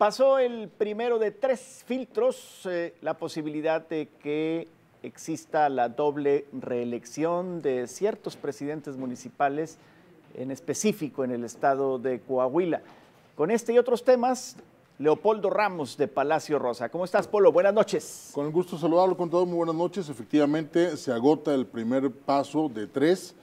Pasó el primero de tres filtros, eh, la posibilidad de que exista la doble reelección de ciertos presidentes municipales, en específico en el estado de Coahuila. Con este y otros temas, Leopoldo Ramos de Palacio Rosa. ¿Cómo estás, Polo? Buenas noches. Con el gusto saludarlo, con todos, Muy buenas noches. Efectivamente, se agota el primer paso de tres.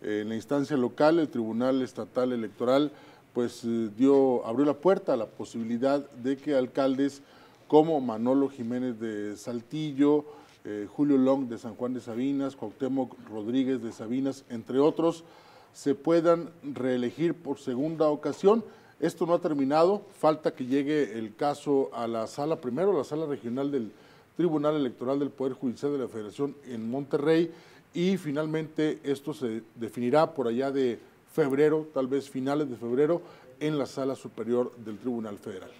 Eh, en la instancia local, el Tribunal Estatal Electoral pues eh, dio, abrió la puerta a la posibilidad de que alcaldes como Manolo Jiménez de Saltillo, eh, Julio Long de San Juan de Sabinas, Cuauhtémoc Rodríguez de Sabinas, entre otros, se puedan reelegir por segunda ocasión. Esto no ha terminado, falta que llegue el caso a la sala, primero la sala regional del Tribunal Electoral del Poder Judicial de la Federación en Monterrey y finalmente esto se definirá por allá de febrero, tal vez finales de febrero, en la sala superior del Tribunal Federal.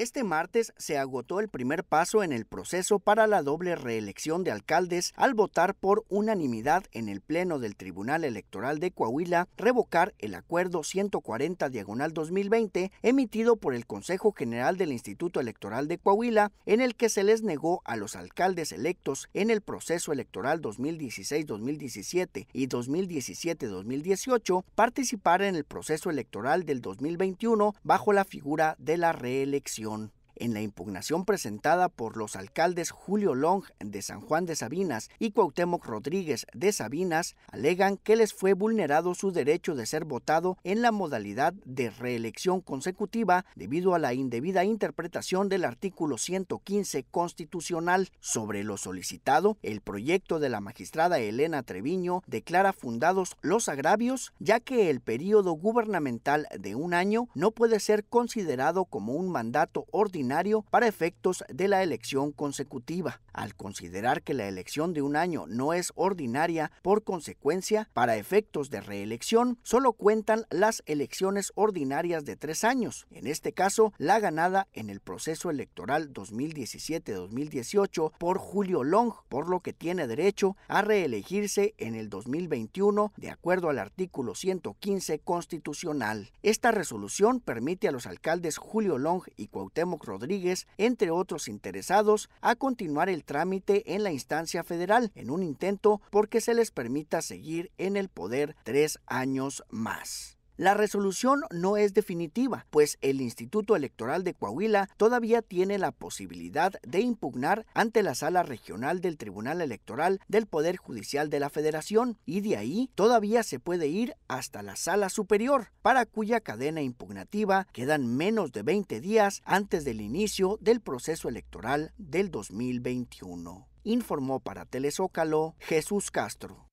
Este martes se agotó el primer paso en el proceso para la doble reelección de alcaldes al votar por unanimidad en el Pleno del Tribunal Electoral de Coahuila revocar el Acuerdo 140 Diagonal 2020 emitido por el Consejo General del Instituto Electoral de Coahuila en el que se les negó a los alcaldes electos en el proceso electoral 2016-2017 y 2017-2018 participar en el proceso electoral del 2021 bajo la figura de la reelección. on en la impugnación presentada por los alcaldes Julio Long de San Juan de Sabinas y Cuauhtémoc Rodríguez de Sabinas, alegan que les fue vulnerado su derecho de ser votado en la modalidad de reelección consecutiva debido a la indebida interpretación del artículo 115 constitucional. Sobre lo solicitado, el proyecto de la magistrada Elena Treviño declara fundados los agravios, ya que el periodo gubernamental de un año no puede ser considerado como un mandato ordinario para efectos de la elección consecutiva, al considerar que la elección de un año no es ordinaria, por consecuencia, para efectos de reelección, solo cuentan las elecciones ordinarias de tres años, en este caso, la ganada en el proceso electoral 2017-2018 por Julio Long, por lo que tiene derecho a reelegirse en el 2021 de acuerdo al artículo 115 constitucional. Esta resolución permite a los alcaldes Julio Long y Cuauhtémoc Rodríguez, entre otros interesados, a continuar el trámite en la instancia federal en un intento porque se les permita seguir en el poder tres años más. La resolución no es definitiva, pues el Instituto Electoral de Coahuila todavía tiene la posibilidad de impugnar ante la Sala Regional del Tribunal Electoral del Poder Judicial de la Federación y de ahí todavía se puede ir hasta la Sala Superior, para cuya cadena impugnativa quedan menos de 20 días antes del inicio del proceso electoral del 2021. Informó para Telezócalo Jesús Castro.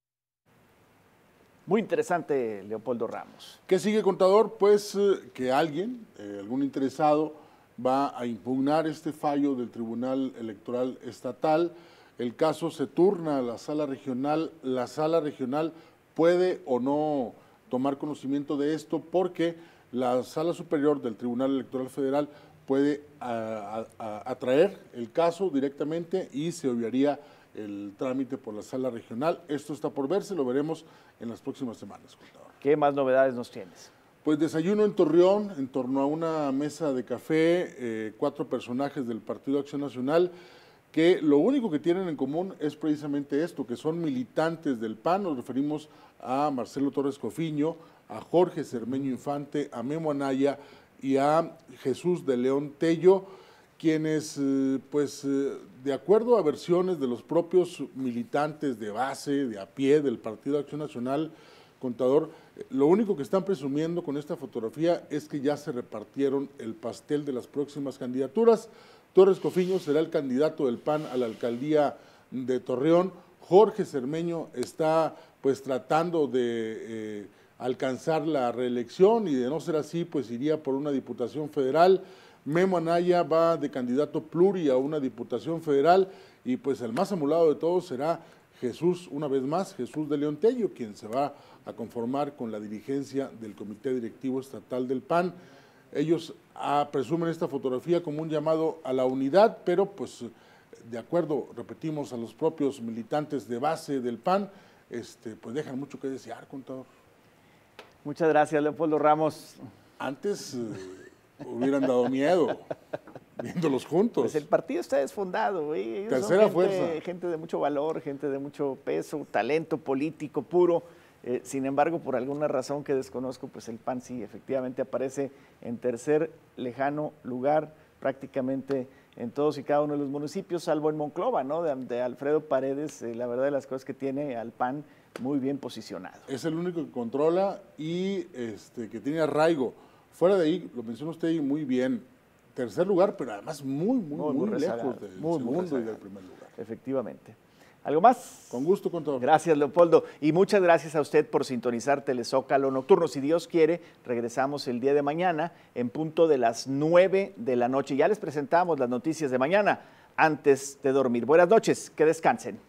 Muy interesante, Leopoldo Ramos. ¿Qué sigue, contador? Pues eh, que alguien, eh, algún interesado, va a impugnar este fallo del Tribunal Electoral Estatal. El caso se turna a la sala regional. La sala regional puede o no tomar conocimiento de esto porque la sala superior del Tribunal Electoral Federal puede ah, ah, ah, atraer el caso directamente y se obviaría el trámite por la sala regional. Esto está por verse, lo veremos en las próximas semanas. Contador. ¿Qué más novedades nos tienes? Pues desayuno en Torreón, en torno a una mesa de café, eh, cuatro personajes del Partido Acción Nacional que lo único que tienen en común es precisamente esto, que son militantes del PAN, nos referimos a Marcelo Torres Cofiño, a Jorge Cermeño Infante, a Memo Anaya y a Jesús de León Tello quienes, eh, pues, eh, de acuerdo a versiones de los propios militantes de base, de a pie, del Partido Acción Nacional, contador, eh, lo único que están presumiendo con esta fotografía es que ya se repartieron el pastel de las próximas candidaturas. Torres Cofiño será el candidato del PAN a la alcaldía de Torreón. Jorge Cermeño está, pues, tratando de alcanzar la reelección y de no ser así, pues, iría por una diputación federal. Memo Anaya va de candidato pluri a una diputación federal y pues el más emulado de todos será Jesús, una vez más, Jesús de Leontello, quien se va a conformar con la dirigencia del Comité Directivo Estatal del PAN. Ellos ah, presumen esta fotografía como un llamado a la unidad, pero pues de acuerdo, repetimos, a los propios militantes de base del PAN, este, pues dejan mucho que desear, contador. Muchas gracias, Leopoldo Ramos. Antes... Eh, hubieran dado miedo viéndolos juntos. Pues el partido está desfondado, Tercera gente, fuerza. Gente de mucho valor, gente de mucho peso, talento político puro. Eh, sin embargo, por alguna razón que desconozco, pues el PAN sí efectivamente aparece en tercer lejano lugar prácticamente en todos y cada uno de los municipios, salvo en Monclova, ¿no? De, Alfredo Paredes, eh, la verdad de las cosas que tiene al PAN muy bien posicionado. Es el único que controla y este, que tiene arraigo. Fuera de ahí, lo mencionó usted muy bien, tercer lugar, pero además muy, muy, muy, lejos del muy, segundo y del primer lugar. Efectivamente. ¿Algo más? Con gusto, con todo. Gracias, Leopoldo. Y muchas gracias a usted por sintonizar Telezócalo Nocturno. Si Dios quiere, regresamos el día de mañana en punto de las nueve de la noche. Ya les presentamos las noticias de mañana antes de dormir. Buenas noches, que descansen.